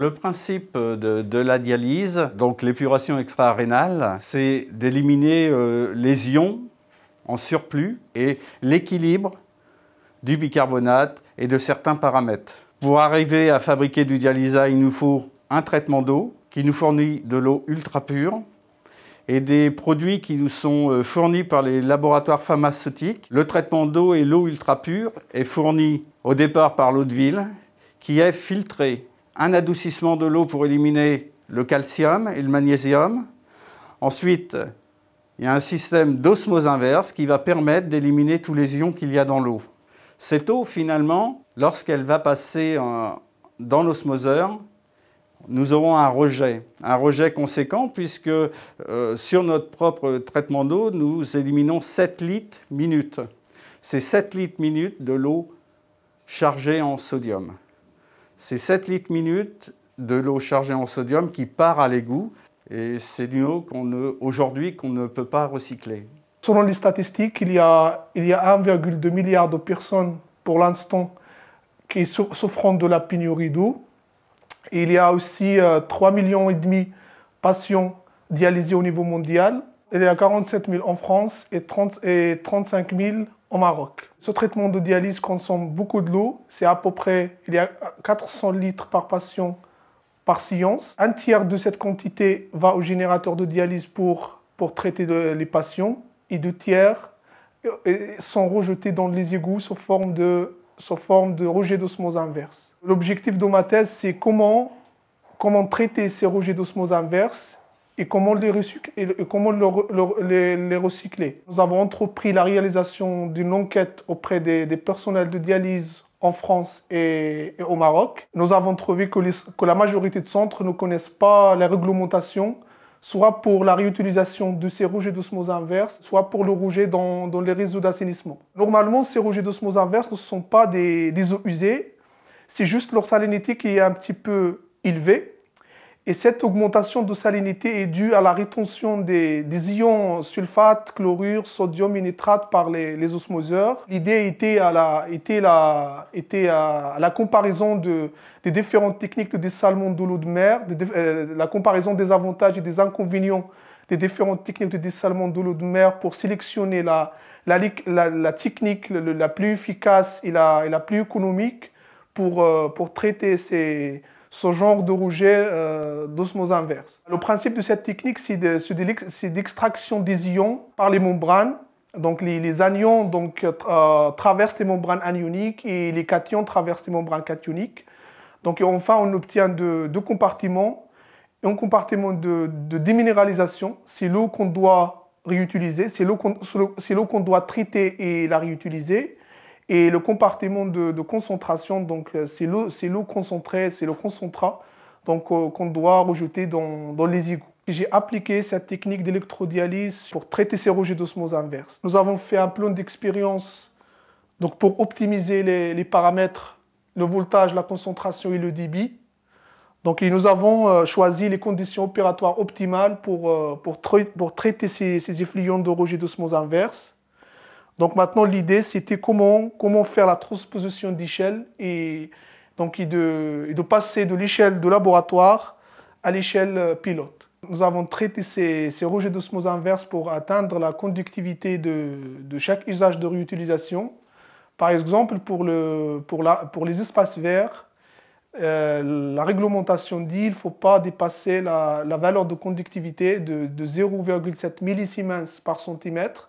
Le principe euh, de, la dialyse, donc l'épuration extra-rénale, c'est d'éliminer euh, les ions en surplus et l'équilibre du bicarbonate et de certains paramètres. Pour arriver à fabriquer du dialysat, il nous faut un traitement d'eau qui nous fournit de l'eau ultra pure et des produits qui nous sont euh, fournis par les laboratoires pharmaceutiques. Le traitement d'eau et l'eau ultra pure est fourni au départ par l'eau de ville qui est filtrée un adoucissement de l'eau pour éliminer le calcium et le magnésium. Ensuite, il y a un système d'osmose inverse qui va permettre d'éliminer tous les ions qu'il y a dans l'eau. Cette eau, finalement, lorsqu'elle va passer euh, dans l'osmoseur, nous aurons un rejet, un rejet conséquent puisque euh, sur notre propre traitement d'eau, nous éliminons 7 litres minutes. C'est 7 litres minutes de l'eau chargée en sodium. C'est 7 litres minutes de l'eau chargée en sodium qui part à l'égout. Et c'est du eau qu'on aujourd'hui qu'on ne peut pas recycler. Selon les statistiques, il y a, a 1,2 milliard de personnes pour l'instant qui souffrent de la pénurie d'eau. Il y a aussi 3,5 euh, millions de patients dialysés au niveau mondial. Il y a 47 000 en France et, 30, et 35 France au Maroc. Ce traitement de dialyse consomme beaucoup de l'eau. C'est à peu près il y a 400 litres par patient par science. Un tiers de cette quantité va au générateur de dialyse pour, pour traiter les patients et deux tiers euh, euh, sont rejetés dans les égouts sous forme de, sous forme de rejet d'osmose inverse. L'objectif de ma thèse, c'est comment, comment traiter ces rejets d'osmose inverse et comment les, recycler, et comment les, recycler. Nous avons entrepris la réalisation d'une enquête auprès des, personnels de dialyse en France et, au Maroc. Nous avons trouvé que, que, la majorité de centres ne connaissent pas la réglementation, soit pour la réutilisation de ces rejets d'osmose inverse, soit pour le rejet dans, les réseaux d'assainissement. Normalement, ces rejets d'osmose inverse ne sont pas des, des eaux usées, c'est juste leur salinité qui est un petit peu élevée et cette augmentation de salinité est due à la rétention des, ions sulfate, chlorure, sodium et nitrate par les, osmoseurs. L'idée était, à la, était, la, était à la comparaison de, des différentes techniques de dessalement de l'eau de mer, euh, la comparaison des avantages et des inconvénients des différentes techniques de dessalement de l'eau de mer pour sélectionner la, la, technique la, plus efficace et la, la plus économique pour, euh, pour traiter ces ce genre de rejet euh, d'osmose inverse. Le principe de cette technique, c'est d'extraction des ions par les membranes. Donc les, anions donc, euh, euh, traversent les membranes anioniques et les cations traversent les membranes cationiques. Donc enfin, on obtient deux compartiments. Un compartiment de, de déminéralisation, c'est l'eau qu'on doit réutiliser, c'est l'eau qu'on doit traiter et la réutiliser. Et le compartiment de, concentration, donc euh, c'est l'eau, concentrée, c'est le concentrat donc euh, qu'on doit rejeter dans, les égouts. J'ai appliqué cette technique d'électrodialyse pour traiter ces rejets d'osmose inverse. Nous avons fait un plan d'expérience donc pour optimiser les, paramètres, le voltage, la concentration et le débit. Donc, et nous avons euh, choisi les conditions opératoires optimales pour, pour, pour traiter ces, ces effluents de rejets d'osmose inverse. Donc maintenant, l'idée, c'était comment, comment faire la transposition d'échelle et, donc, de, passer de l'échelle de laboratoire à l'échelle euh, pilote. Nous avons traité ces, ces rejets d'osmose inverse pour atteindre la conductivité de, chaque usage de réutilisation. Par exemple, pour, le, pour, la, pour les espaces verts, euh, la réglementation dit qu'il ne faut pas dépasser la, valeur de conductivité de, de 0,7 millisiemens par centimètre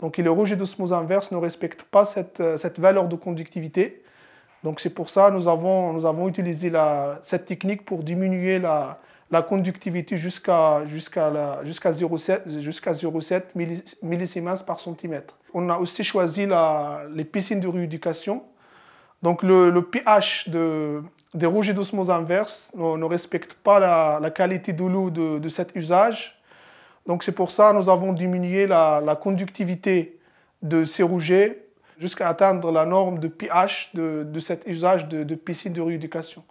donc, les le rejet d'osmose inverse ne respectent pas euh, cette, valeur de conductivité. Donc, c'est pour ça que nous avons, utilisé cette technique pour diminuer la, conductivité jusqu'à 0,7 jusqu millisiemens par centimètre. On a aussi choisi les piscines de rééducation. Donc le, le pH de, des rejets d'osmose inverse ne, respecte pas la, qualité de l'eau de, cet usage. Donc c'est pour ça que nous avons diminué la, conductivité de ces rougets jusqu'à atteindre la norme de pH de, cet usage de, de piscine de rééducation.